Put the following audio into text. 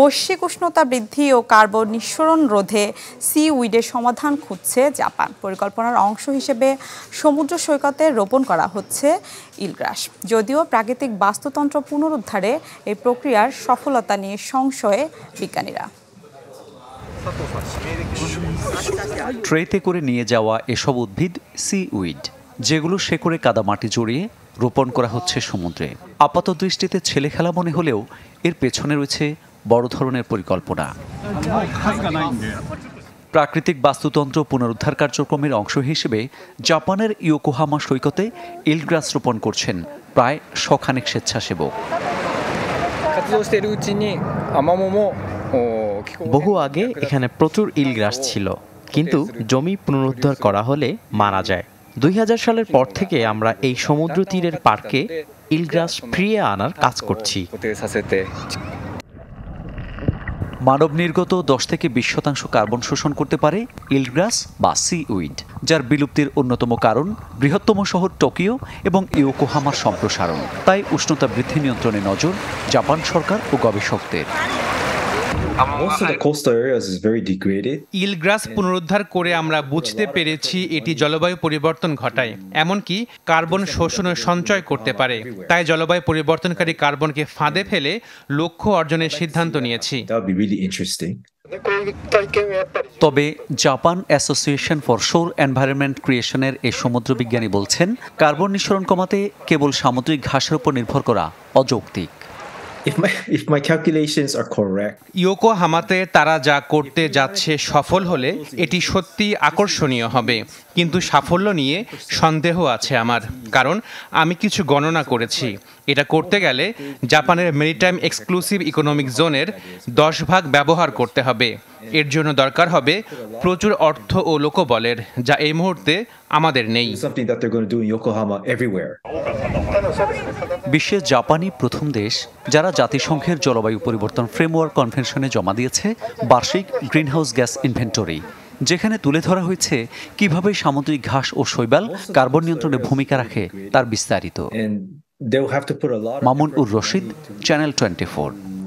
বৈশ্বিক উষ্ণতা বৃদ্ধি ও কার্বন নিঃসরণ রোধে সি উইডের সমাধান খুঁজছে জাপান পরিকল্পনার অংশ হিসেবে সমুদ্র সৈকতে রোপণ করা হচ্ছে ইলগ্রাস যদিও প্রাকৃতিক বাস্তুতন্ত্র পুনরুদ্ধারে এই প্রক্রিয়ার সফলতা নিয়ে সংশয়ে বিজ্ঞানীরা ট্রেতে করে নিয়ে যাওয়া এসব উদ্ভিদ সি উইড যেগুলো শেকড়ে কাদামাটি জড়িয়ে রোপণ করা হচ্ছে সমুদ্রে আপাত দৃষ্টিতে ছেলে খেলা মনে হলেও এর পেছনে রয়েছে বড় ধরনের পরিকল্পনা প্রাকৃতিক বাস্তুতন্ত্র পুনরুদ্ধার কার্যক্রমের অংশ হিসেবে জাপানের ইয়োকোহামা সৈকতে ইলগ্রাস রোপণ করছেন প্রায় শখানেক স্বেচ্ছাসেবক বহু আগে এখানে প্রচুর ইলগ্রাস ছিল কিন্তু জমি পুনরুদ্ধার করা হলে মারা যায় দুই সালের পর থেকে আমরা এই সমুদ্র তীরের পার্কে ইলগ্রাস ফিরিয়ে আনার কাজ করছি মানব নির্গত দশ থেকে বিশ শতাংশ কার্বন শোষণ করতে পারে ইলগ্রাস বা সি উইড যার বিলুপ্তির অন্যতম কারণ বৃহত্তম শহর টোকিও এবং ইউকোহামার সম্প্রসারণ তাই উষ্ণতা বৃদ্ধি নিয়ন্ত্রণে নজর জাপান সরকার ও গবেষকদের ইলগ্রাস পুনরুদ্ধার করে আমরা বুঝতে পেরেছি এটি জলবায়ু পরিবর্তন ঘটায় এমনকি কার্বন শোষণ সঞ্চয় করতে পারে তাই জলবায়ু পরিবর্তনকারী কার্বনকে ফাঁদে ফেলে লক্ষ্য অর্জনের সিদ্ধান্ত নিয়েছি তবে Japan association for shore environment ক্রিয়েশনের এই সমুদ্রবিজ্ঞানী বলছেন কার্বন নিঃসরণ কমাতে কেবল সামুদ্রিক ঘাসের উপর নির্ভর করা অযৌক্তিক If my, if my calculations are correct, ইয়োকোহামাতে তারা যা করতে যাচ্ছে সফল হলে এটি সত্যি আকর্ষণীয় হবে কিন্তু সাফল্য নিয়ে সন্দেহ আছে আমার কারণ আমি কিছু গণনা করেছি এটা করতে গেলে জাপানের মেরিটাইম এক্সক্লুসিভ ইকোনমিক জোনের দশ ভাগ ব্যবহার করতে হবে এর জন্য দরকার হবে প্রচুর অর্থ ও লোকবলের যা এই মুহূর্তে আমাদের নেই বিশ্বের জাপানি প্রথম দেশ যারা জাতিসংঘের জলবায়ু পরিবর্তন ফ্রেমওয়ার্ক কনভেনশনে জমা দিয়েছে বার্ষিক গ্রিনহাউস গ্যাস ইনভেন্টরি যেখানে তুলে ধরা হয়েছে কিভাবে সামুদ্রিক ঘাস ও শৈবাল কার্বন নিয়ন্ত্রণে ভূমিকা রাখে তার বিস্তারিত মামুন উর রশিদ চ্যানেল টোয়েন্টি